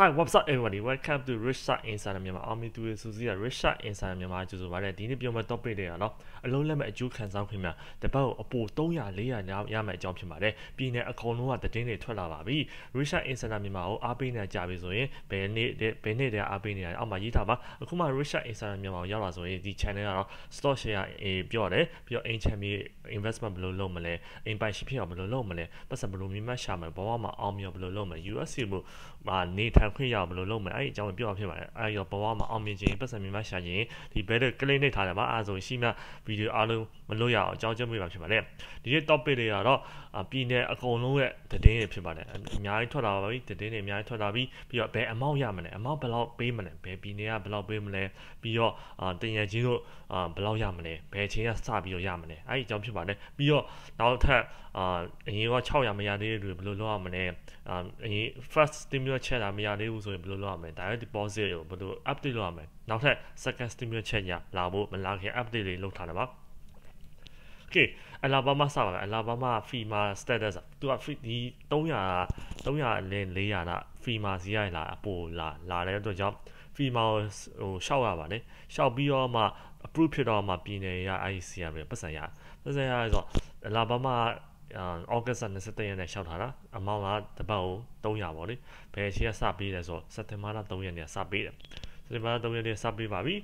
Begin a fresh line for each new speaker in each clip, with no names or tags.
Hi what's up everybody welcome to Rich Shark Insider မြန်မာအောင်မီသူရဲ့စူစီက Rich Shark Insider မြန်မာကြိုဆိုပါရစေဒီနေ့ပြောမယ့် topic တွေကနော်အလုံးလက်မဲ့အကျိုးခံစားခွင့်များတပတ်ကိုအပို300 400လောက်ရမယ့်အကြောင်းဖြစ်ပါတယ်ပြည်နယ်အကုန်လုံးကသတင်းတွေထွက်လာပါပြီ Rich Shark Insider မြန်မာကိုအားပေးနေကြပြီဆိုရင်ဘယ်နေ့ဘယ်နေ့တည်းအားပေးနေရအောင်အောက်မှာရေးထားပါအခုမှ Rich Shark Insider မြန်မာကိုရောက်လာဆိုရင်ဒီ channel ကတော့ stock share အေးပြောတယ်ပြီးတော့ aim champion investment ဘယ်လိုလုပ်မလဲ aim buy ရှိဖြစ်အောင်ဘယ်လိုလုပ်မလဲပတ်စံဘယ်လိုမြင်မှတ်ရှာမလဲဘဝမှာအောင်မြင်ဘယ်လိုလုပ်မလဲ USC မှာနေထိုင်ခံခွင့်ရအောင်ဘယ်လိုလုပ်မလဲအဲ့ဒီအကြောင်းကိုပြောအောင်ဖြစ်ပါတယ်အဲ့ရောဘဝမှာအောင်မြင်ခြင်းပတ်စံမြင်မှရှာခြင်းဒီ better clinic ထားတယ်ပါအားဆိုရှိမှဗီဒီယိုအားလုံးမလွတ်ရအောင်အကြောင်းကျပေးပါဖြစ်ပါတယ်ဒီနေ့ topic တွေကတော့ပြည်နယ်အကုန်လုံးရဲ့သတင်းတွေဖြစ်ပါတယ်အများကြီးထွက်လာပါပြီသတင်းတွေအများကြီးထွက်လာပြီးပြီးတော့ဘယ်အမောက်ရမလဲအမောက်ဘယ်လောက်ပေးမလဲဘယ်ပြည်နယ်ကဘယ်လောက်ပေးမလဲပြီးတော့တင်ရချင်းတို့ဘယ်လောက်ရမလဲဘယ်အချိန်ကစပြီးတော့ရမလဲအဲ့ဒီအကြောင်းဖြစ်ပါတယ်ပြီးတော့နောက်ထပ်အရင်က600မရသေးတဲ့တွေဘယ်လိုလုပ်ရမလဲအရင် first stimulus check လာမရသေးဘူးဆိုရင်ဘယ်လိုလုပ်ရမလဲ direct deposit ကိုဘယ်လို update လုပ်ရမလဲနောက်ထပ် second stimulus check ညလာဖို့မလာခင် update တွေလုပ်ထားတယ်ပါကဲအလာဘားမားစပါလားအလာဘားမားဖီမာ status သူကဒီ300 300လင်း400လားဖီမာစီရလာအပိုလာလာတဲ့အတွက်ကြောင့်ဖီမာဟိုရှောက်ရပါတယ်ရှောက်ပြီးတော့မှ approve ဖြစ်တော့မှပြည်နယ်ရ IC ရပဲပတ်စံရပတ်စံရဆိုတော့အလာဘားမားအော်ဂတ်စ်23ရက်နေ့လျှောက်ထားတာအမောင်းကတပတ်ကို300ပေါ့လေဘယ်ရှိကစပေးတယ်ဆိုတော့စက်တင်ဘာလ3ရက်နေ့စပေးတယ်စက်တင်ဘာလ3ရက်နေ့စပေးပါပြီ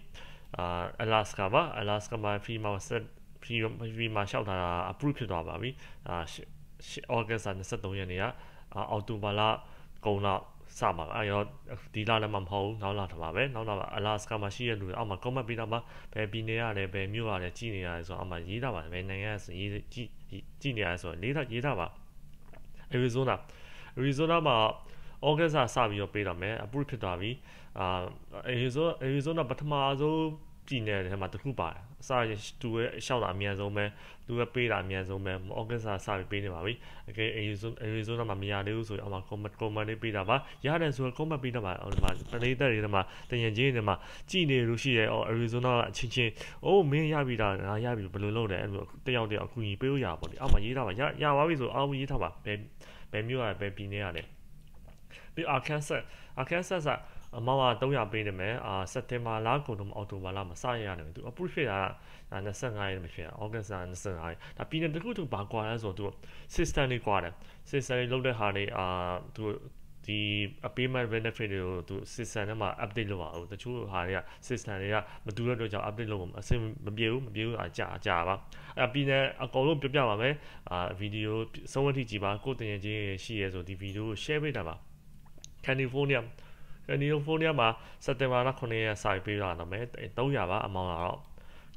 အာအလာစကာပါအလာစကာမှာဖီမာဆက် PV မှာလျှောက်ထားတာ approve ဖြစ်သွားပါပြီအာ August 23ရက်နေ့ကအော်တိုဘာလကုန်းလောက်စမှာအဲရောဒီလလည်းမမဟုတ်နောက်လာထမှာပဲနောက်လာအလာစကာမှာရှိရလူတွေအောက်မှာ comment ပေးတာမှာဘယ်ပြည်နယ်ရတယ်ဘယ်မြို့ရတယ်ကြီးနေရတယ်ဆိုတော့အောက်မှာရေးတာပါဘယ်နိုင်ငံရဆိုရေးကြီးကြီးနေရတယ်ဆိုတော့လေးထားရေးတာပါ Arizona Arizona မှာ August ကစပြီးတော့ပေးတော့မယ် approve ဖြစ်သွားပြီအာ Arizona Arizona ပထမဆုံးပြည်နယ်ထဲမှာတခုပါတယ်အစသူရဲ့လျှောက်တာအမြန်ဆုံးပဲသူရဲ့ပေးတာအမြန်ဆုံးပဲဩဂတ်စာစပြီးပေးနေပါပြီအကယ်အရီဇိုအရီဇိုနာမှာမရသေးဘူးဆိုရင်အမှကွန်မတ်ကွန်မတ်လေးပေးတာပါရတယ်ဆိုတော့ကွန်မတ်ပေးတာပါဟိုဒီမှာပရိသတ်တွေထဲမှာတရင်ချင်းတွေမှာကြည်နေလို့ရှိရဲဩအရီဇိုနာကအချင်းချင်းအိုးမင်းရပြီတာငါရပြီဘယ်လိုလုပ်လဲအဲ့လိုတယောက်တယောက်အကူကြီးပေးလို့ရပါပေါ့လေအောက်မှာရေးထားပါရရပါပြီဆိုအောက်မှာရေးထားပါဘယ်ဘယ်မျိုးရဘယ်ပြည်နေရလဲပြီး Arkansas Arkansas ကအမောက်က300ပေးနေမယ်အာစက်တင်ဘာလကုန်တော့အော်တိုဘာလမှာစရရတယ်သူ approve ဖြစ်တာက25ရက်မဖြစ်တာ August 25ရက်ဒါပြည်နယ်တစ်ခုသူဘာကွာလဲဆိုတော့သူ system လေးကွာတယ် system လေးလုပ်တဲ့ဟာလေးအာသူဒီ payment benefit တွေကိုသူ system ထဲမှာ update လုပ်ပါဦးတချို့ဟာတွေက system တွေကမတူတဲ့အတွက်ကြောင့် update လုပ်မှာအဆင်မပြေဘူးမပြေဘူးအကြာကြာပါအဲပြီးနေအကုန်လုံးပြပြပါမယ်အာဗီဒီယိုစုံဝတ်ထိကြည့်ပါကိုတင်ရင်ချင်းရှိရဲဆိုဒီဗီဒီယို share ပေးတာပါ California နီရိုဖိုးနီးယားမှာစက်တင်ဘာလ9ရက်ဆိုင်ပေးလာတော့မယ်300ပါအမောင်းလာတော့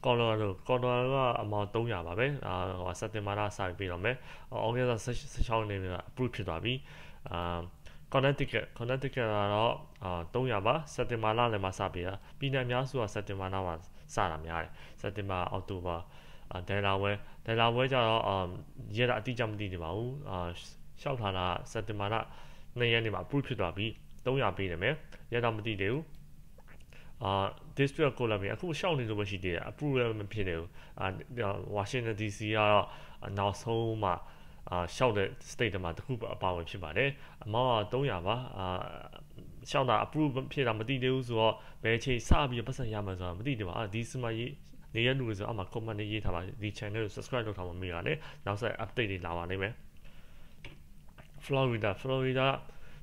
ကော်လိုရာဒိုကော်လိုရာဒိုကအမောင်း300ပါပဲအာဟိုစက်တင်ဘာလဆိုင်ပေးတော့မယ်အောက်ရက်16ရက်နေ့က approve ဖြစ်သွားပြီအာ Connecticut Connecticut ကတော့အာ300ပါစက်တင်ဘာလလည်းမှာစပေးတာပြည်နယ်များစုကစက်တင်ဘာလမှာစတာများတယ်စက်တင်ဘာအောက်တိုဘာအာဒယ်လာဝဲဒယ်လာဝဲကျတော့အာရက်အတိအကျမသိနေပါဘူးအာရှောက်ထားတာစက်တင်ဘာလ2ရက်နေ့မှာ approve ဖြစ်သွားပြီ။300ပေးတယ်မယ်ရတာမသိသေးဘူးအာ District Columbia အခုရှောက်နေလို့ပဲရှိသေးတယ် approval မဖြစ်သေးဘူးအာ Washington DC ကတော့နောက်ဆုံးမှအာရှောက်တဲ့ state တမှာတခုအပါဝင်ဖြစ်ပါတယ်အမောက်က300ပါအာရှောက်တာ approve ဖြစ်တာမသိသေးဘူးဆိုတော့ဘယ်ချိန်စပြီးပတ်စံရမှာဆိုတာမသိသေးပါအာဒီစမှာရေးနေရလူတွေဆိုအမှ comment တွေရေးထားပါဒီ channel ကို subscribe လုပ်ထားမှမေးရတယ်နောက်ဆက် update တွေလာပါလိမ့်မယ် Florida Florida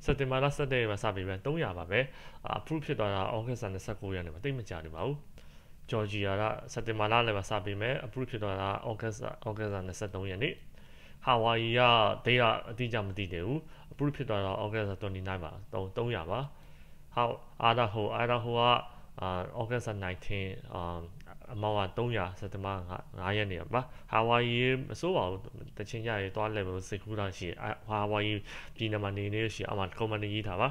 စက်တင်ဘာလ17ရက်မှာစပြီးပြန်300ပါပဲအ approve ဖြစ်သွားတာ August 29ရက်နေ့မှာတိတ်မကြနေပါဘူးဂျော်ဂျီယာကစက်တင်ဘာလလည်းမှာစပြီးမယ် approve ဖြစ်သွားတာ August August 23ရက်နေ့ဟာဝိုင်ယီကဒေးကအတိအကျမသိသေးဘူး approve ဖြစ်သွားတာ August 29ပါ300ပါဟောက်အာဒါဟိုအာဒါဟိုကအာ August 19 um အမောင်းက300စက်တမ9ရက်နေပါဟာဝိုင်ရီမစိုးပါဘူးတချင်ကြရေသွား level 6ခုလောက်ရှိဟာဝိုင်ရီပြည်နယ်မှာနေနေရှိအမှ company ရေးထားပါ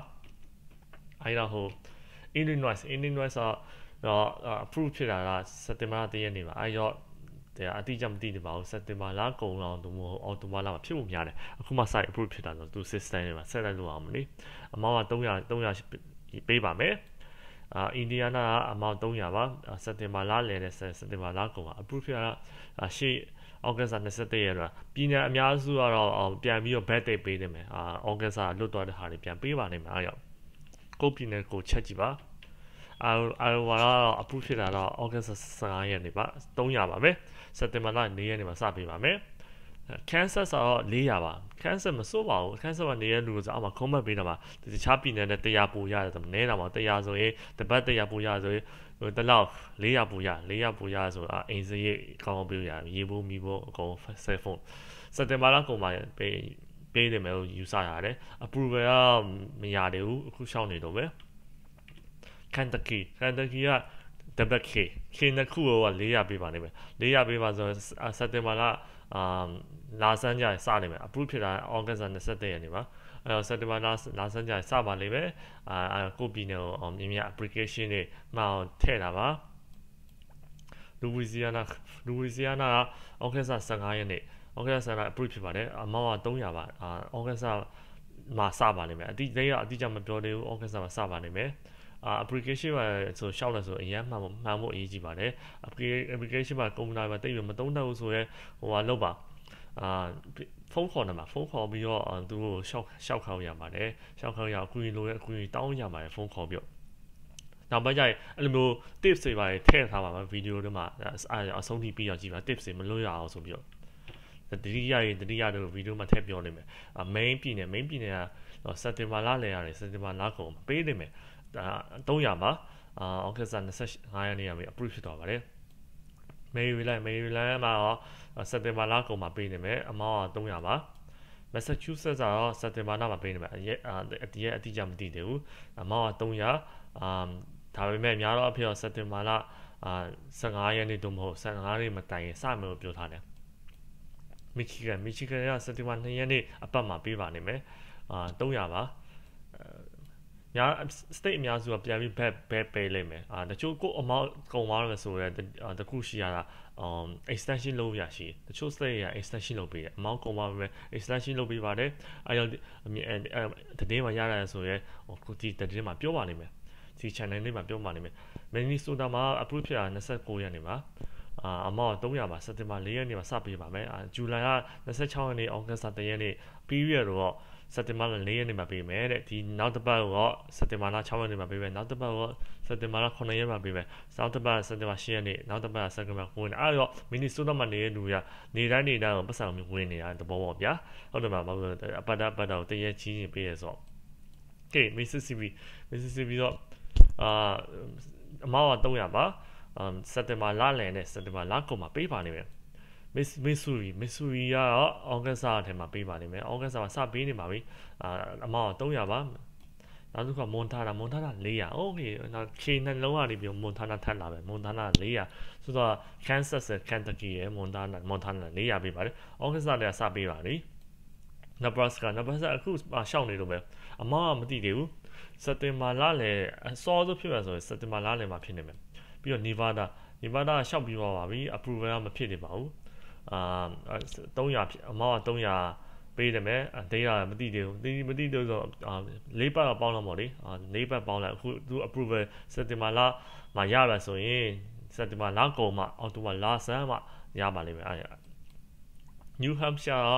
အဲ့တော့ဟို Illinois Illinois ဆိုတော့ approve ဖြစ်တာကစက်တင်ဘာ1ရက်နေ့ပါအဲ့တော့တဲ့အတိအကျမသိတယ်ပါဘူးစက်တင်ဘာလကုန်လောက်သူမဟုတ်အော်တိုဘာလမှာဖြစ်မှုများတယ်အခုမှ site approve ဖြစ်တာဆိုသူ system တွေမှာ set လိုက်လို့အောင်မလို့အမောင်းက300 300ပေးပါမယ်အာအင်ဒီယာနာကအမောင်300ပါစက်တင်ဘာလလယ်နဲ့စက်တင်ဘာလကုန်ပါ approve ရတာရှေ့ August 23ရက်တော့ပြည်နယ်အများစုကတော့ပြန်ပြီးတော့ back date ပေးနေမယ်အာ August ကလွတ်သွားတဲ့ဟာတွေပြန်ပေးပါနိုင်မှာအဲ့ရောက်ကိုပြည်နယ်ကိုချက်ကြည့်ပါအာအာဝါတော့ approve ဖြစ်တာတော့ August 15ရက်နေ့ပါ300ပါပဲစက်တင်ဘာလ4ရက်နေ့မှာစပေးပါမယ် cancer ဆိုတော့400ပါ cancer မစိုးပါဘူး cancer မှာနေတဲ့လူကအောက်မှာ comment ပေးတာမှာတခြားပြည်နယ်နဲ့တရားပူရတယ်ဆိုနဲတာမှာတရားဆိုရင်တပတ်တရားပူရဆိုရင်ဟိုတလောက်400ပူရ400ပူရဆိုတာအိမ်စရိတ်ကောင်းပေးရရေဘူးမီဘူးအကုန် cell phone စက်တင်ဘာလကုန်မှာပေးပေးတယ်မယ်လို့ယူဆရတယ် approval ကမရသေးဘူးအခုရှောင်းနေတော့ပဲ Kentucky Kentucky က double k k နှစ်ခုကို400ပေးပါလိမ့်မယ်400ပေးပါဆိုရင်စက်တင်ဘာကအာလာဆန်းကြစနိုင်မယ် approve ဖြစ်တာ August 23ရက်နေ့ပါအဲတော့ September လာဆန်းကြစပါလိမ့်မယ်အာကိုပြည်နယ်ကိုမြင်မြ application တွေမှအောင်ထည့်တာပါ Louisiana Louisiana က August 15ရက်နေ့ August 15 approve ဖြစ်ပါတယ်အမောင်းက300ပါအာ August မှာစပါလိမ့်မယ်အတိအကျအတိအကျမပြောသေးဘူး August မှာစပါလိမ့်မယ် application မှာဆိုရှောက်လဲဆိုအရင်မှမှန်ဖို့အရေးကြီးပါတယ် application မှာ computer မှာတိတ်ပြီးမသုံးတတ်ဘူးဆိုရဲဟိုဟာလောက်ပါအာဖုန်းခေါ်နံပါတ်ဖုန်းခေါ်ပြီးတော့သူတို့ရှောက်ရှောက်ခေါင်းရပါတယ်ရှောက်ခေါင်းရအကူအညီလိုတဲ့အကူအညီတောင်းရပါတယ်ဖုန်းခေါ်ပြီးတော့နောက်ပိုင်းကျရင်အဲ့လိုမျိုး tips တွေပါတယ်ထည့်ထားပါမယ်ဗီဒီယိုတွေမှာအဆုံးထိပြီးတော့ကြည့်ပါ tips တွေမလွတ်ရအောင်ဆိုပြီးတော့တတိယရင်တတိယတို့ဗီဒီယိုမှာထည့်ပြောနေမယ် main ပြည်နယ် main ပြည်နယ်ကစက်တင်ဘာလလယ်ရတယ်စက်တင်ဘာလကုန်ပေးနေမယ်ဒါ300မှာအာအောက်တိုဘာ25ရက်နေ့မှာ approve ဖြစ်သွားပါတယ် Maryland Maryland မှာစက်တင်ဘာလကုန်မှာပေးနေမယ်အမောင်းက300ပါ Massachusetts ကတော့စက်တင်ဘာလမှာပေးနေမယ်အရက်အတရက်အတိအကျမသိသေးဘူးအမောင်းက300အာဒါပေမဲ့များတော့အဖြစ်တော့စက်တင်ဘာလအာ15ရက်နေ့တော့မဟုတ်15ရက်နေ့မတိုင်ရင်စမယ်လို့ပြောထားတယ်မီချီဂန်မီချီဂန်ကစက်တင်ဘာ2ရက်နေ့အပတ်မှာပေးပါနေမယ်အာ300ပါများ state အများစုကပြန်ပြီး back back ပေးလိုက်မယ်အာတချို့ကို amount ကုန်သွားတယ်ဆိုတော့တခုရှိရတာ um extension လုပ်ရရှိတချို့ state ရ extension လုပ်ပေးတယ် amount ကုန်သွားမယ် extension လုပ်ပေးပါတယ်အဲတော့တတင်းမှာရတာဆိုရဲခုဒီတတင်းမှာပြောပါလိမ့်မယ်ဒီ channel လေးမှာပြောပါလိမ့်မယ် Minnesota မှာ approve ဖြစ်တာ29ရက်နေ့မှာအာအမောက်300ပါစက်တင်ဘာ4ရက်နေ့မှာစပေးပါမယ်အာဇူလိုင်က26ရက်နေ့ဩဂတ်စ်3ရက်နေ့ပြီးရတော့စက်တင်ဘာလ၄ရက်နေ့မှာပေးမယ်တဲ့ဒီနောက်တစ်ပတ်တော့စက်တင်ဘာလ6ရက်နေ့မှာပေးမယ်နောက်တစ်ပတ်တော့စက်တင်ဘာလ9ရက်မှာပေးမယ်နောက်တစ်ပတ်စက်တင်ဘာ10ရက်နေ့နောက်တစ်ပတ်စက်တင်ဘာ9ရက်နေ့အဲ့တော့မင်းဒီစုတော့မှနေတဲ့လူကနေတိုင်းနေတိုင်းပတ်စံမျိုးဝင်နေတာသဘောပေါက်ဗျာဟုတ်တယ်မှာမဟုတ်ဘူးအပတ်တာပတ်တာကိုတရက်ချင်းချင်းပေးရဆိုကဲ Mississippi Mississippi တော့အာအမောက်300ပါစက်တင်ဘာလလယ်နဲ့စက်တင်ဘာလကုန်မှာပေးပါနေမယ် Miss Missouri Missouri ကတော့ August ဆထဲမှာပေးပါလိမ့်မယ် August မှာစပေးနေပါပြီအာအမောင်300ပါနောက်တစ်ခါမွန်ထာတာမွန်ထာတာ400โอเคနောက်ခြေနှလုံးကနေပြီးမွန်ထာတာထပ်လာပဲမွန်ထာတာ400ဆိုတော့ Kansas Kentucky ရဲ့မွန်ထာတာမွန်ထာတာ400ပေးပါတယ် August လစပေးပါလိမ့် Nebraska Nebraska အခုရှောင်းနေလို့ပဲအမောင်ကမသိသေးဘူးစက်တင်ဘာလလည်းအစောဆုံးဖြစ်မှာဆိုရင်စက်တင်ဘာလလည်းမှာဖြစ်နေမယ်ပြီးတော့ Nevada Nevada ရှောက်ပြီးသွားပါပြီ approval ကမဖြစ်နေပါဘူးအာ300အမောင်းက300ပေးတယ်မယ်ဒိန်းတာမသိသေးဘူးမသိသေးဆိုလေးပတ်တော့ပေါင်းတော့ပေါ့လေလေးပတ်ပေါင်းလိုက်အခုသူ approval စက်တင်ဘာလမှာရလာဆိုရင်စက်တင်ဘာလကုန်မှအောက်တိုဘာလဆန်းမှရပါလိမ့်မယ်အဲ့ New Hampshire က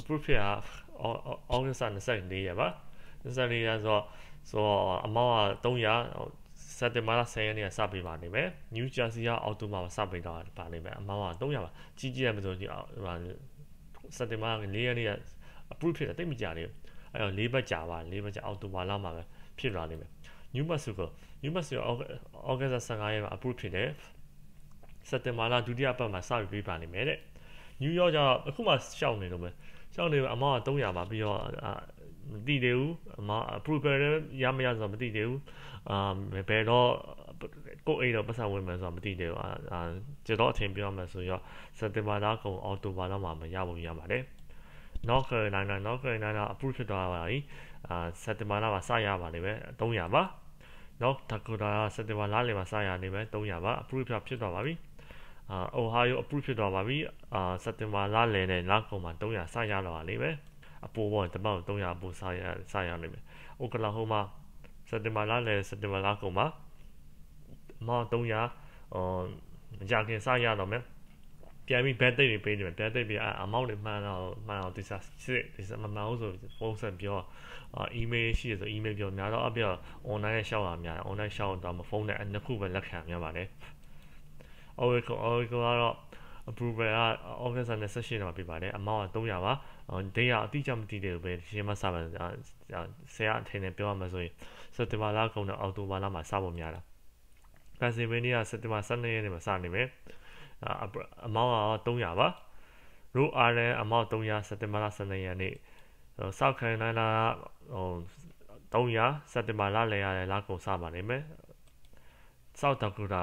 approve ဖြစ်တာ August 24ရက်ပါ24ရက်ဆိုတော့ဆိုတော့အမောင်းက300စက်တင်ဘာလ10ရက်နေ့ကစပေးပါနေမယ်။ New Jersey ကအောက်တိုဘာမှာစပေးတော့ပါနေမယ်။အမှန်က300ပါ။ကြီးကြီးရမဆိုဒီစက်တင်ဘာ4ရက်နေ့က approve ဖြစ်တာတိတ်မကြသေးဘူး။အဲ့တော့၄ဘက်ကြာပါ၄ဘက်ကြာအောက်တိုဘာလမှာပဲဖြစ်လာနေမယ်။ New Mexico New Mexico ဩဂတ်စ်15ရက်မှာ approve ဖြစ်တယ်။စက်တင်ဘာလဒုတိယပတ် မှာစပြီးပေးပါနေမယ်တဲ့။ New York ကအခုမှရှောက်နေတော့မယ်။ရှောက်နေအမှန်က300ပါပြီးတော့မသိသေးဘူးမ approval ရမရဆိုတာမသိသေးဘူးအာဘယ်တော့ကိုယ်အိမ်တော့ပတ်စံဝင်မယ်ဆိုတာမသိသေးဘူးအာကျွန်တော်အထင်ပြောမှဆိုတော့စက်တင်ဘာလကုန်အော်တိုဘာလမှာမရဘူးရပါတယ် North Carolina North Carolina approve ဖြစ်သွားပါပြီအာစက်တင်ဘာလမှာစရပါလိမ့်မယ်300ပါ North Dakota စက်တင်ဘာလလည်းမှာစရနေမယ်300ပါ approve ဖြစ်သွားပါပြီအာ Ohio approve ဖြစ်သွားပါပြီအာစက်တင်ဘာလလည်းနဲ့လကုန်မှာ300စရတော့ပါလိမ့်မယ်အပိုးပေါ့တပတ်300အပိုးစားရစားရနိုင်မယ်အိုကလာဟိုမာစက်တင်ဘာလလည်းစက်တင်ဘာလကုန်မှာမောင်300အော်ကြာခင်စားရတော့မယ်ပြန်ပြီးဘက်တိတ်တွေပေးနေမယ်ဘက်တိတ်ပြီးအမောင်းတွေမှန်တော့မှန်တော့ဒီစားစစ်ဒီစားမမှန်ဘူးဆိုဖုန်းဆက်ပြောအီးမေးလ်ရှိရဆိုအီးမေးလ်ပြောများတော့အပြော online ရှောက်တာများ online ရှောက်တော့မဖုန်းနဲ့အနှစ်ခုပဲလက်ခံရပါတယ် Oracle Oracle ကတော့ approval က August 28ရက်မှာပြပါတယ် amount က300ပါ day ကအတိအကျမသိသေးဘူးပဲရှင်းမစပါဆရာအထင်နဲ့ပြောရမှာဆိုရင်စက်တင်ဘာလကုန်တော့အောက်တိုဘာလမှာစဖို့များတာ Pennsylvania စက်တင်ဘာ12ရက်နေ့မှာစနေမယ် amount က300ပါ Rhode Island amount 300စက်တင်ဘာလ12ရက်နေ့ဆောက်ခိုင်လိုင်းလာဟို300စက်တင်ဘာလလည်းရတယ်လကုန်စပါနေမယ်စောက်တော့ကူတာ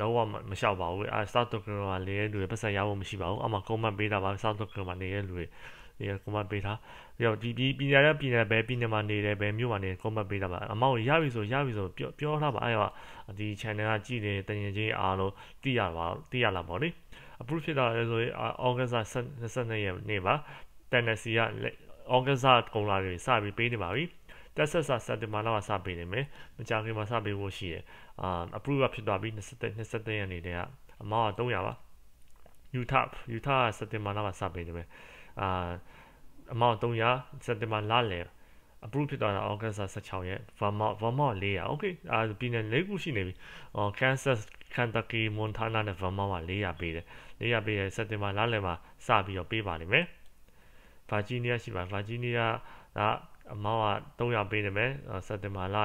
လုံးဝမလျှောက်ပါဘူးအဲစောက်တော့ကူမှာနေတဲ့လူတွေပတ်စံရဖို့မရှိပါဘူးအမှ comment ပေးတာပါစောက်တော့ကူမှာနေတဲ့လူတွေဒီ comment ပေးတာပြီးတော့ဒီပြည်ပြည်နယ်နဲ့ပြည်နယ်ပဲပြည်နယ်မှာနေတယ်ပဲမြို့မှာနေ comment ပေးတာပါအမောက်ရပြီဆိုရပြီဆိုပြောပြောထားပါအဲ့ဟာဒီ channel ကကြည်တယ်တင်ရင်ချင်းအားလုံးသိရပါသိရလာပါလေ approve ဖြစ်တာလဲဆိုရင် August 22ရက်နေ့ပါ Tennessee က August ကုန်လာပြီစပြီးပေးနေပါပြီတက်ဆက်စာစက်တင်ဘာလမှာစပေးနေမယ်မကြာခင်မှာစပေးဖို့ရှိတယ်အာ approve ဖြစ်သွားပြီ23 23ရက်နေ့တည်းကအမောင်းက300ပါ Utah Utah စက်တင်ဘာလမှာစပေးနေမယ်အာအမောင်း300စက်တင်ဘာလလယ် approve ဖြစ်သွားတာ August 16ရက် Vermont Vermont 400 okay အာပြည်နယ်၄ခုရှိနေပြီဟော Kansas Kentucky Montana နဲ့ Vermont မှာ400ပေးတယ်400ပေးရစက်တင်ဘာလလယ်မှာစပြီးတော့ပေးပါလိမ့်မယ် Virginia ရှိပါ Virginia ကအမောက်က300ပေးနေမယ်စက်တင်ဘာလ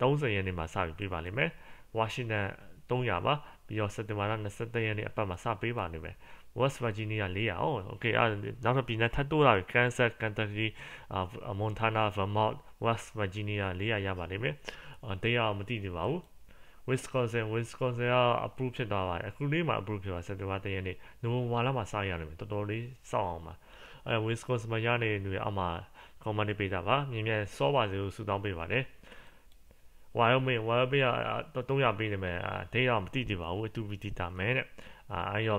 30ရက်နေ့မှာစပြီးပေးပါလိမ့်မယ်ဝါရှင်တန်300ပါပြီးတော့စက်တင်ဘာလ23ရက်နေ့အပတ်မှာစပေးပါလိမ့်မယ် West Virginia 400အောင် okay အဲ့နောက်တစ်ပြည်နယ်ထပ်တိုးလာပြီ Kansas Kentucky Montana Vermont West Virginia 400ရပါလိမ့်မယ်တရားမသိသေးပါဘူး Wisconsin Wisconsin က approve ဖြစ်သွားပါတယ်အခုနေ့မှာ approve ဖြစ်သွားစက်တင်ဘာ10ရက်နေ့နိုဝင်ဘာလမှာစရရလိမ့်မယ်တော်တော်လေးစောင့်အောင်ပါအဲ Wisconsin မှာရနေတဲ့လူတွေအမှ comment တွေပေးတာပါမြင်မြန်စောပါစေလို့ဆုတောင်းပေးပါတယ်ဝိုင်မင်းဝိုင်ပေးရ300ပေးနေမယ်ဒေးတော့မတိတိပါဘူးအတူပီတီတာမယ်တဲ့အဲ့ရော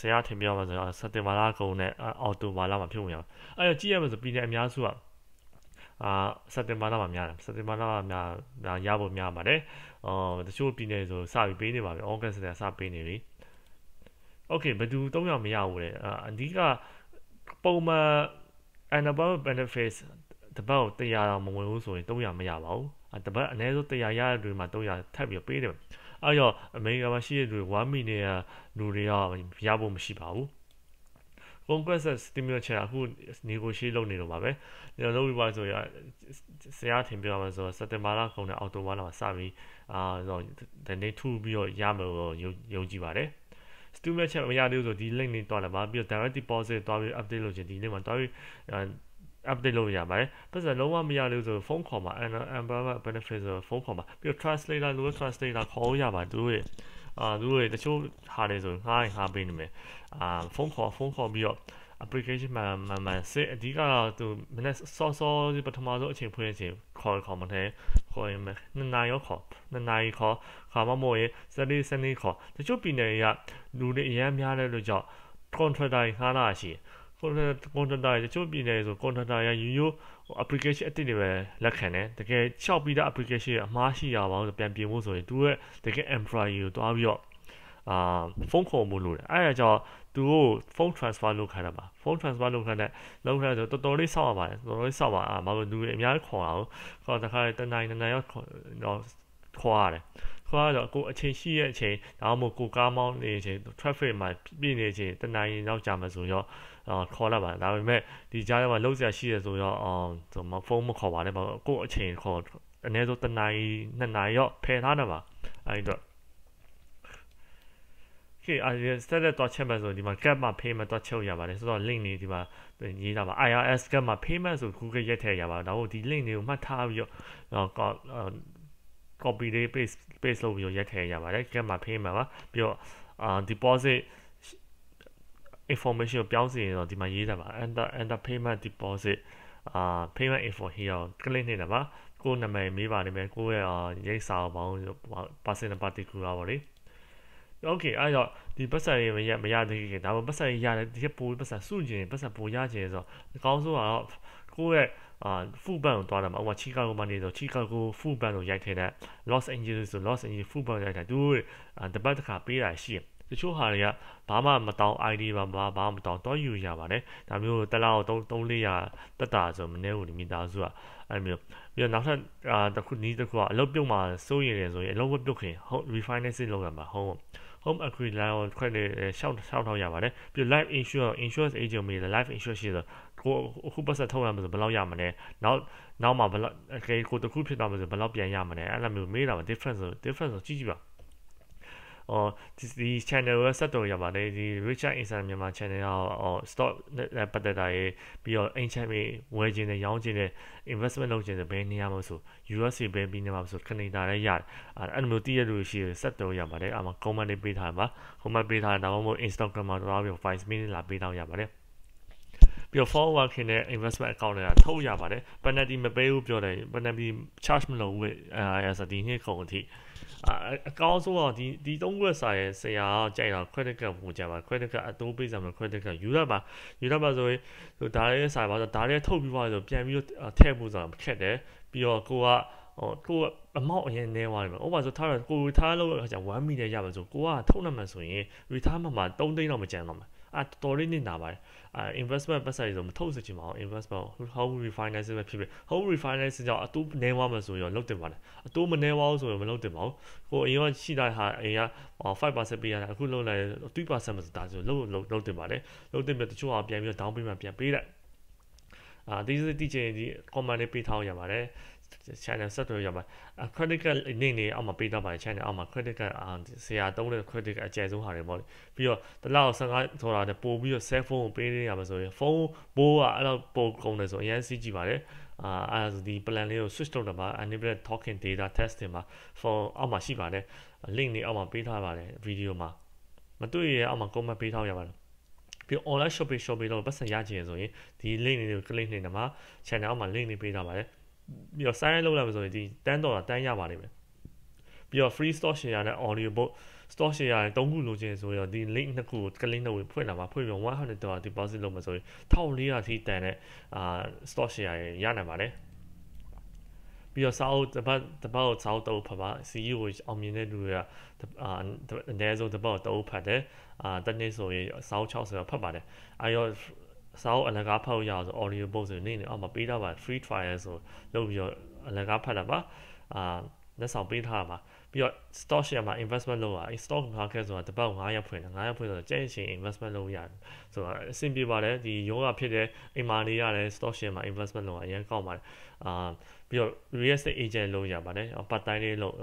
ဆရာထင်ပြပါဆိုတော့စက်တင်ဘာလကုန်နဲ့အော်တိုဘာလမှာဖြစ်ဝင်ရအောင်အဲ့တော့ကြည့်ရမယ်ဆိုပြည်နယ်အများစုကအာစက်တင်ဘာလမှာများတယ်စက်တင်ဘာလမှာများရဖို့များပါတယ်အော်တချို့ပြည်နယ်ဆိုစပြီးပေးနေပါပြီဩဂတ်စ်လစပေးနေပြီโอเคဘယ်သူ300မရဘူးလေအဓိကပုံမှန် anabolic benefits တပတ်ကို100တော့မဝင်ဘူးဆိုရင်300မရပါဘူးတပတ်အနည်းဆုံး100ရတဲ့တွေမှာ300ထပ်ပြီးပေးတယ်အဲ့တော့အမေရိကန်မှာရှိတဲ့တွေ1 million လူတွေကရဖို့မရှိပါဘူး Congress stimulus ချအခု negotiate လုပ်နေတော့ပါပဲကျွန်တော်လုပ်ပြီးပါဆိုရဆရာထင်ပြရမှာဆိုတော့စက်တင်ဘာလကုန်တဲ့အော်တိုဘာလမှာစပြီးအာဆိုတော့ the day 2ပြီးတော့ရမယ်လို့ယုံကြည်ပါတယ် stew match မရသေးဘူးဆိုဒီ link လေးတွားလာပါပြီးတော့ direct deposit တွားပြီး update လုပ်ခြင်းဒီ link မှာတွားပြီး update လုပ်ရပါတယ်ပတ်စံလုံးဝမရလို့ဆိုဖုန်းခေါ်မှာ environment benefit ဆိုဖုန်းခေါ်မှာပြီးတော့ translator လို့ translator ခေါ်ရပါတယ်သူတို့ရဲ့အာသူတို့ရဲ့တချို့ဟာတွေဆိုငှားရင်ငှားပေးနေမယ်အာဖုန်းခေါ်ဖုန်းခေါ်ပြီးတော့ application မှန်မှန်မှန်စစ်အဓိကတော့သူမနေ့စောစောပထမဆုံးအချိန်ဖွင့်တဲ့အချိန်ခေါ်ခေါ်မထဲခေါ်ရင်မနှစ်နာရီရောခေါ်နှစ်နာရီခေါ်ခါမမို့ရင်စနေစနေခေါ်တချို့ပြည်နယ်တွေကလူတွေအများများတဲ့လို့ကြောင့် contractor ခါလာရှိ contractor တချို့ပြည်နယ်ဆို contractor ရရိုးရိုး application အတစ်တွေပဲလက်ခံတယ်တကယ်၆ပြီးသား application အမှားရှိရပါဘူးပြန်ပြင်ဖို့ဆိုရင်သူကတကယ် employee ကိုတွားပြီးတော့အာဖုန်းခေါ်မှုလို့တယ်အဲဒါကြောင့်သူကို phone transfer လုပ်ခိုင်းတာပါ phone transfer လုပ်ခိုင်းတဲ့လုပ်ခိုင်းတော့တော်တော်လေးစောက်ရပါတယ်တော်တော်လေးစောက်ပါအာမလို့လူတွေအများကြီးခေါ်တာကိုခေါ်တခါတနိုင်တနိုင်ရောက်ခေါ်တော့ခေါ်ရတယ်ခေါ်ရတော့ကိုအချိန်ရှိရဲ့အချိန်ဒါမှမဟုတ်ကိုကားမောင်းနေတဲ့အချိန် traffic မှာပြည့်နေတဲ့အချိန်တနိုင်ရောက်ကြမှာဆိုတော့ခေါ်လာပါတယ်ဒါပေမဲ့ဒီကြားထဲမှာလောက်စရာရှိရဆိုတော့အောင်ဆိုမဖုန်းမခေါ်ပါနဲ့ဘာကိုအချိန်ခေါ်အနည်းဆုံးတနိုင်နှစ်နိုင်ရောက်ဖယ်ထားတာပါအဲ့တော့ဟေး RSS တက်တဲ့တော့ချက်မဲ့ဆိုဒီမှာ cap မှာ payment တော့ချုပ်ရပါတယ်ဆိုတော့ link တွေဒီမှာရေးတာပါ IRS cap မှာ payment ဆို Google ရက်ထည့်ရပါတော့ဒါဟုတ်ဒီ link တွေကိုမှတ်ထားပြီးတော့ကော copy လေး paste paste လုပ်ပြီးတော့ရက်ထည့်ရပါတယ် cap မှာ payment ပါပြီးတော့အာ deposit information ကိုပြောင်းစီရင်တော့ဒီမှာရေးတာပါ enter enter payment deposit အာ payment info here click နေတာပါကိုယ်နာမည်မေးပါနေမယ်ကိုယ့်ရဲ့ရိတ်စာပေါင်း person particular ပါလေโอเคအဲ့တော့ဒီပတ်စံတွေမရမရသေးခင်ဒါပေမဲ့ပတ်စံတွေရတယ်ဒီပိုးပတ်စံစုကျင်ပတ်စံပိုရကျင်ဆိုတော့အကောင်းဆုံးကတော့ကိုယ့်ရဲ့အာဖူဘန်ကိုသွားတာမှာဟိုချီကာဂိုမှာနေဆိုချီကာဂိုဖူဘန်ကိုရိုက်ထည့်တဲ့ Los Angeles ဆို Los Angeles ဖူဘန်ရိုက်တာသူတပတ်တစ်ခါပေးတာရှိတယ်တချို့ဟာတွေကဘာမှမတောင်း ID ပါမဘာမှမတောင်းတော့ယူရပါတယ်ဒါမျိုးတလောက်3 400တက်တာဆိုမနေဘူးမိသားစုကအဲ့မျိုးပြီးတော့နောက်ထပ်အာတစ်ခုနီးတစ်ခုကအလုပ်ပြုတ်မှာစိုးရင်လေဆိုရင်အလုပ်မပြုတ်ခင်ဟုတ် refinancing လုပ်ရမှာဟုတ် home equity line ကို credit ရှောက်ရှောက်ထောက်ရပါတယ်ပြီး life insurance insurance agent မေးတယ် life insurance ရှိတယ်ကိုအခုပတ်သက်ထုတ်ရမှာဆိုဘယ်လောက်ရမလဲနောက်နောက်မှာဘယ်လောက်အကယ်ကိုတစ်ခုဖြစ်သွားမှာဆိုဘယ်လောက်ပြန်ရမလဲအဲ့လိုမျိုးမေးတာမှာ difference difference ကိုကြည့်ကြည့်ပါအော်ဒီ channel ရဲ့ set တော်ရပါတယ်ဒီ Richard Insan မြန်မာ channel ကအော် stock နဲ့ပတ်သက်တာရယ်ပြီးတော့ enchantment ဝယ်ခြင်းနဲ့ရောင်းခြင်းနဲ့ investment လုပ်ခြင်းနဲ့ဘယ်နေရာမှာဆို USA ဘယ်ပြီးနေမှာဆိုကနေဒါလည်းရတယ်အဲ့လိုမျိုးတည့်ရလို့ရှိရင် set တော်ရပါတယ်အမှ comment လေးပေးထားပါ comment ပေးထားတာမှမဟုတ် Instagram မှာတော့ပြီး5 minute လာပေးထားရပါတယ်ပြီးတော့ forward ခင်တဲ့ investment account တွေကထုတ်ရပါတယ် penalty မပေးဘူးပြောတယ် penalty charge မလုပ်ဘူးအဲဆိုဒီနှစ်ခုံအထိအကောင်းဆုံးတော့ဒီဒီသုံးခုစာရဲ့ဆရာကကြိုက်တာ credit card ပုံကြပါ credit card အတိုးပေးစာမှာ credit card ယူရပါယူရပါဆိုရင်ဆိုဒါရဲစာပါဆိုဒါရဲထုတ်ပြီးပါဆိုပြန်ပြီးတော့ထည့်ဖို့ဆိုတာခက်တယ်ပြီးတော့ကိုကဟိုကိုအမောက်အရင်နေသွားတယ်ပေါ့။ဥပမာဆိုထားတာကိုထားလို့အခါကျ1 million ရပါဆိုကိုကထုတ်နိုင်မှဆိုရင် return မှာ3သိန်းတော့မကျန်တော့မှာအာတော်တော်လေးနစ်နာပါတယ်အာ investment ပတ်သက်ရည်ဆိုမထုတ်စချင်ပါဘူး investment home refinance ပဲဖြစ်ဖြစ် home refinance ကြောင့်အတူနေဝမှာဆိုရင်လုတ်တင်ပါတယ်အတူမနေဝဘူးဆိုရင်မလုတ်တင်ပါဘူးကိုအရင်ကရှိတဲ့ဟာအရင်က5%ပေးရတယ်အခုလုတ်လိုက်3%မစတာဆိုလုတ်လုတ်လုတ်တင်ပါတယ်လုတ်တင်ပြီးတချို့ကပြန်ပြီး down payment ပြန်ပေးလိုက်အာဒီစတိချင်ဒီ command လေးပေးထားရပါတယ် channel ဆက်သွယ်ရပါ critical နေနေအောက်မှာပေးတော့ပါတယ် channel အောက်မှာ critical ဆရာသုံးတဲ့ critical အကျယ်ဆုံးဟာတွေပေါ့လေပြီးတော့တလောက်15ဆိုတာနဲ့ပို့ပြီးတော့ cell phone ကိုပေးနေရမှာဆိုရင်ဖုန်းဘိုးကအဲ့လိုပို့ကုန်တယ်ဆိုအရင်စီးကြည့်ပါတယ်အာအဲ့ဒီ plan လေးကို switch လုပ်တော့ပါ enable talking data test တင်ပါ phone အောက်မှာရှိပါတယ် link နေအောက်မှာပေးထားပါတယ် video မှာမတွေ့ရအောင်မှာ comment ပေးထားရပါတယ်ပြီး online shopping shopping လို့ပတ်စံရချင်ဆိုရင်ဒီ link တွေကို click နေတယ်မှာ channel မှာ link တွေပေးထားပါတယ်ပြီးတော့ silent လောက်လာမယ်ဆိုရင်ဒီ10ဒေါ်လာတန်းရပါလိမ့်မယ်ပြီးတော့ free store share နဲ့ audio book store share ရတုံးခုလိုချင်ဆိုတော့ဒီ link နှစ်ခုကိုကလင်းတော့ဖွင့်လာပါဖွင့်ပြီး100ဒေါ်လာ deposit လုပ်မယ်ဆိုရင်1400ထိတန်တဲ့အာ store share ရနိုင်ပါတယ်ပြီးတော့စာအုပ်တပတ်တပတ်ကိုစာအုပ်တော့ဖတ်ပါ CEO ကိုအောင်မြင်တဲ့လူတွေကအာအနည်းဆုံးတပတ်တော့ဖတ်တယ်အာတနေ့ဆိုရင်စာအုပ်60ဆိုတော့ဖတ်ပါတယ်အဲရောအစားအလကားဖတ်လို့ရအောင်ဆို audio book ဆိုနေနေအောက်မှာပေးထားပါ free trial ဆိုလုပ်ပြီးတော့အလကားဖတ်တာပါအာလက်ဆောင်ပေးထားပါပြီးတော့ stock share မှာ investment လုပ်ရ stock market ဆိုတာတပတ်9ရက်ဖွင့်တယ်9ရက်ဖွင့်ဆိုတော့ကြိုက်ရှင် investment လုပ်ရတယ်ဆိုတော့အဆင်ပြေပါတယ်ဒီယောဂဖြစ်တဲ့အိမ်မာနေရတယ် stock share မှာ investment လုပ်ရအရင်ကောက်ပါတယ်အာပြီးတော့ real estate agent လုပ်ရပါတယ် part time လေးလုပ်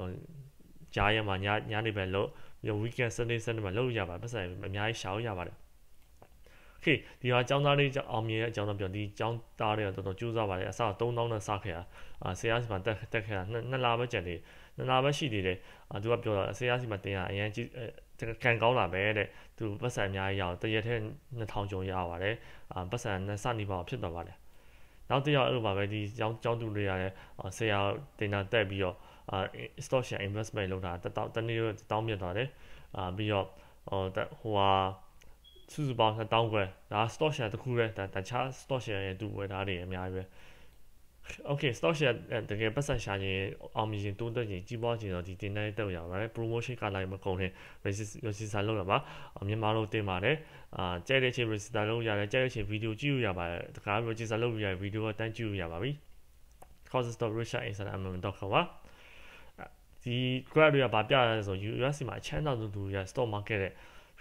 ကြားရမှာညညနေပဲလုပ်ပြီးတော့ weekend sunday sunday မှာလုပ်ရပါတယ်ပတ်စံအများကြီးရှာလို့ရပါတယ်ဟေးဒီဟာចောင်းသားလေးအောင်မြင်တဲ့အကြောင်းတော့ပြောဒီចောင်းသားလေးတော့တော်တော်ကြိုးစားပါတယ်အစ3000နဲ့စခဲ့တာအာဆရာစီမှာတက်တက်ခဲ့တာနှစ်လပဲကျန်သေးနှစ်လပဲရှိသေးတယ်အာသူကပြောတာဆရာစီမှာတင်ရအရင်ကြီးခံကောင်းလာပဲတဲ့သူပတ်စံအများကြီးရအောင်တရက်ထဲ2000ကျော်ရပါတယ်အာပတ်စံနဲ့စနေပါဖြစ်သွားပါတယ်နောက်တစ်ယောက်အဲ့လိုပါပဲဒီចောင်းចောင်းသူလေးရတယ်ဆရာတင်တာတက်ပြီးတော့အာ stock share investment လုပ်တာတတောင်းတနေ့တောင်းမြတ်သွားတယ်အာပြီးတော့ဟိုဟိုဟာစုစုပေါင်း1000ခွဲဒါ stock share တစ်ခုပဲဒါတခြား stock share ရဲ့တူဝယ်ထားတွေအများကြီးပဲ okay stock share တကယ်ပတ်ဆက်ရှာရင်အောင်မြင်တိုးတက်ရင်ကြီးပွားခြင်းတော့ဒီတင်တိုင်းတက်ရပါတယ် promotion ကလိုက်မကုန်နဲ့ register လုပ်ရပါမြန်မာလိုတင်ပါတယ်အာကြိုက်တဲ့ချင်း register လုပ်ရတယ်ကြိုက်တဲ့ချင်း video ကြည့်ရပါတယ်တခါ register လုပ်ရတဲ့ video ကတန်းကြည့်ရပါပြီ cost.richard.instagram.com ပါဒီ grad တွေကဗာပြရလဲဆို USC မှာအချမ်းသာသူတွေက stock market ရဲ့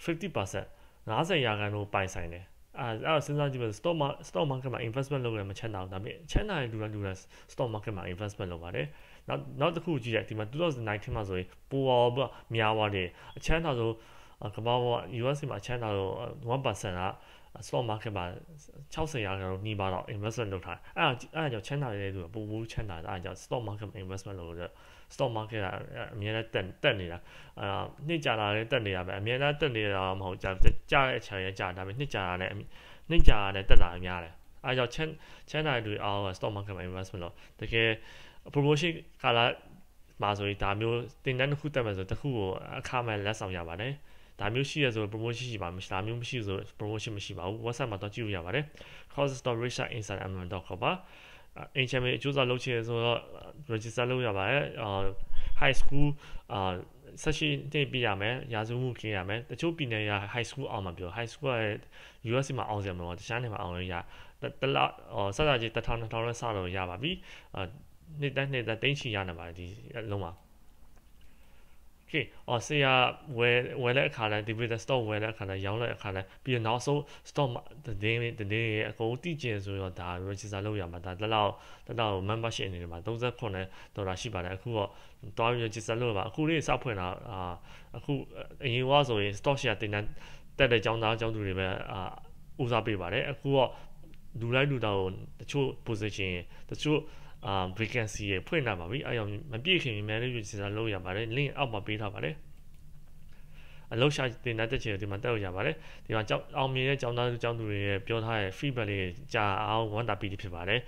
50% 90ရာခိုင်နှုန်းပိုင်ဆိုင်တယ်အဲအဲ့တော့စဉ်းစားကြည့်မယ် stock market stock market မှာ investment လုပ်ရမှာချမ်းသာအောင်ဒါပေမဲ့ချမ်းသာရင်လူတိုင်းလူတိုင်း stock market မှာ investment လုပ်ပါတယ်နောက်နောက်တစ်ခုကြည့်ရဒီမှာ2019မှာဆိုရင်ပိုအောင်များသွားတယ်အချမ်းသာဆုံးကမ္ဘာပေါ် US မှာအချမ်းသာဆုံး1%က stock market မှာ60ရာခိုင်နှုန်းနှီးပါတော့ investment လုပ်ထားတယ်။အဲ့ဒါအဲ့ဒါကြောင့်ချမ်းသာတဲ့သူကပိုပိုချမ်းသာတယ်။အဲ့ဒါကြောင့် stock market မှာ investment လုပ်လို့ stock market ကအများနဲ့တက်တက်နေတာ။အဲ့ဒါနှစ်ကြာလာလည်းတက်နေတာပဲ။အများနဲ့တက်နေတာမဟုတ်ကြာကြာတဲ့အချိန်လည်းကြာဒါပေမဲ့နှစ်ကြာတာနဲ့နှစ်ကြာတာနဲ့တက်တာများတယ်။အဲ့ဒါကြောင့်ချမ်းချမ်းသာတဲ့သူအားလုံးက stock market မှာ investment လုပ်တကယ် promotion ကာလမှာဆိုရင်ဒါမျိုးတင်တန်းတစ်ခုတက်မယ်ဆိုတစ်ခုကိုအခမဲ့လက်ဆောင်ရပါတယ်။ဒါမျိုးရှိရဆို promotion ရှိပါမရှိဒါမျိုးမရှိဆို promotion မရှိပါဘူး WhatsApp မှာတော့ကြည့်လို့ရပါတယ် course.research.insight.com ပါအင်ချမ်းမေအကျိုးစာလုပ်ချင်ဆိုတော့ register လုပ်ရပါတယ်အာ high school အာ session တင်ပြရမယ်ရာဇဝမှုခင်းရမယ်တချို့ပြည်နယ်ရာ high school အောင်မှာပြော high school ရဲ့ US မှာအောင်စရာမလိုတခြားနယ်မှာအောင်လို့ရတလစစကြီး1000 2000လောက်စတော့ရပါပြီအာနှစ်တန်းနှစ်တန်းတင်းချီရနိုင်ပါတယ်ဒီအလုံးမှာဟေးအော်ဆရာဝယ်ဝယ်တဲ့အခါတိုင်းဒီဗီဒ stock ဝယ်တဲ့အခါတိုင်းရောင်းတဲ့အခါတိုင်းပြီးတော့နောက်ဆုံး stock တင်းတင်းရဲ့အကုန်တိကျင်ဆိုတော့ဒါ register လုပ်ရမှာဒါတလောက်တလောက် membership အနေနဲ့မှာ39ဒေါ်လာရှိပါတယ်အခုတော့တွား register လုပ်ပါအခုလေးစဖွင့်တာအာအခုအရင်ကဆိုရင် stock share တင်တဲ့တက်တဲ့ចောင်းသားចောင်းသူတွေပဲအာဦးစားပေးပါတယ်အခုတော့လူလိုက်လူတောင်တချို့ position တချို့အာ vacancy ရေဖွင့်လာပါပြီအဲအောင်မပြည့်ခင်မြန်လေးယူစီစာလုပ်ရပါတယ် link အောက်မှာပေးထားပါတယ်အလောက်ရှာတင်တဲ့ချက်ဒီမှာတက်လို့ရပါတယ်ဒီမှာကြောက်အောင်မြင်တဲ့ကျောင်းသားကျောင်းသူတွေရဲ့ပြောထားတဲ့ feedback လေးကြာအောင်ဝမ်းသာပီတိဖြစ်ပါတယ်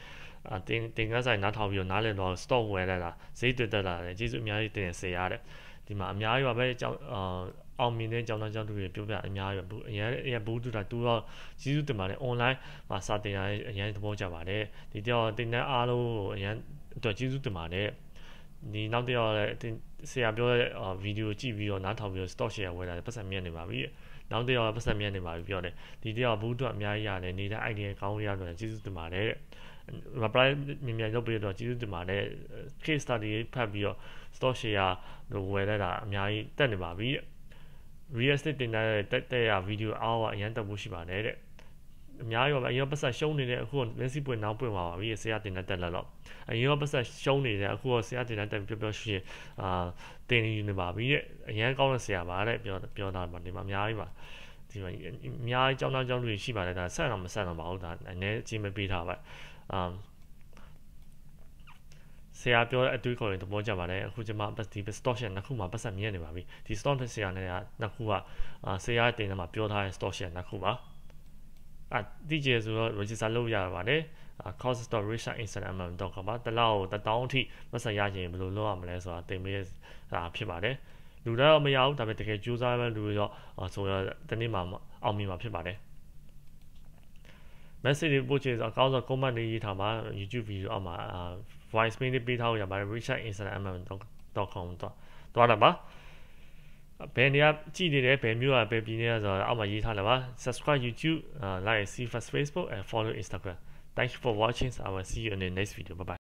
အတင်တင်ကဆိုင်နားထောင်ပြီးတော့နားလည်တော့ stock ဝယ်လာတာဈေးတွေ့တက်လာတယ်ကျေးဇူးအများကြီးတင်ဆရာတဲ့ဒီမှာအများကြီးပါပဲကြောက်အာအောင်မြင်တဲ့ကျောင်းသားကျောင်းသူတွေပြောပြအများကြီးပဲအရင်အရင်ဘူးတူတာတူတော့ဂျီးစုတင်ပါတယ် online မှာစာတင်ရအရင်သဘောကျပါတယ်ဒီတော့တင်တဲ့အားလုံးကိုအရင်အတွက်ဂျီးစုတင်ပါတယ်ဒီနောက်တစ်ယောက်လည်းဆရာပြောတဲ့ဗီဒီယိုကြည့်ပြီးတော့နားထောင်ပြီးတော့ stock share ဝယ်တာပတ်စံမြင်နေပါပြီနောက်တစ်ယောက်ပတ်စံမြင်နေပါပြီပြောတယ်ဒီတစ်ယောက်ဘူးတူအများကြီးရတယ်နေတဲ့ idea ကောင်းရတယ်ဂျီးစုတင်ပါတယ် reply မြန်မြန်လုပ်ပေးတော့ကျေးဇူးတင်ပါတယ် case study ဖတ်ပြီးတော့ stock share ဝယ်ရတာအများကြီးတက်နေပါပြီတဲ့ real estate တင်တဲ့တက်တက်ရ video hour အရန်တက်ဖို့ရှိပါတယ်တဲ့အများကြီးပါပဲအရင်ပတ်ဆက်ရှုံးနေတဲ့အခုလက်စီပွင့်နောက်ပွင့်ပါပါပြီဆရာတင်တဲ့တက်လက်တော့အရင်ပတ်ဆက်ရှုံးနေတဲ့အခုဆရာတင်တဲ့တက်ပြောပြောရှိရင်အာတင်နေပါပြီတဲ့အရန်ကောင်းတဲ့ဆရာပါတဲ့ပြောပြောတာပါဒီမှာအများကြီးပါဒီမှာအများကြီးကြောင်းကြောင်းတွေရှိပါတယ်ဒါဆက်တော့မဆက်တော့ပါဘူးဒါအနည်းအချင်းမပေးထားပါအာဆရာပြောတဲ့အတွေးခေါ်ရင်သဘောကျပါတယ်အခုကျွန်မဒီ distortion နှစ်ခုမှာပတ်ဆက်မြင်နေပါပြီဒီ distortion ဆရာနဲ့ကနှစ်ခုကဆရာတင်တဲ့မှာပြောထားတဲ့ distortion နှစ်ခုပါအတိကျဆိုတော့ register လုပ်ရပါတယ် cost.researchinstagram.com ပါတလောက်တထောင်အထိပတ်ဆက်ရရင်ဘယ်လိုလုပ်ရမလဲဆိုတာသင်ပေးတာဖြစ်ပါတယ်လူတော့မရဘူးဒါပေမဲ့တကယ်ကြိုးစားမှလူတွေတော့ဆိုတော့ဒီနေ့မှအောင်မြင်မှာဖြစ်ပါတယ် message တွေပို့ချင်ဆိုအကောင်းဆုံး comment တွေရေးထားပါ YouTube video အောက်မှာ voice mail ပေးထားလို့ရပါတယ် richardinsana@gmail.com တော့တော့လာပါဘယ်နေရာကြည့်နေတယ်ဘယ်မျိုးကဘယ်ပြည်နေရဆိုတော့အောက်မှာရေးထားလာပါ subscribe youtube like see first facebook and follow instagram thank you for watching i will see you in the next video bye bye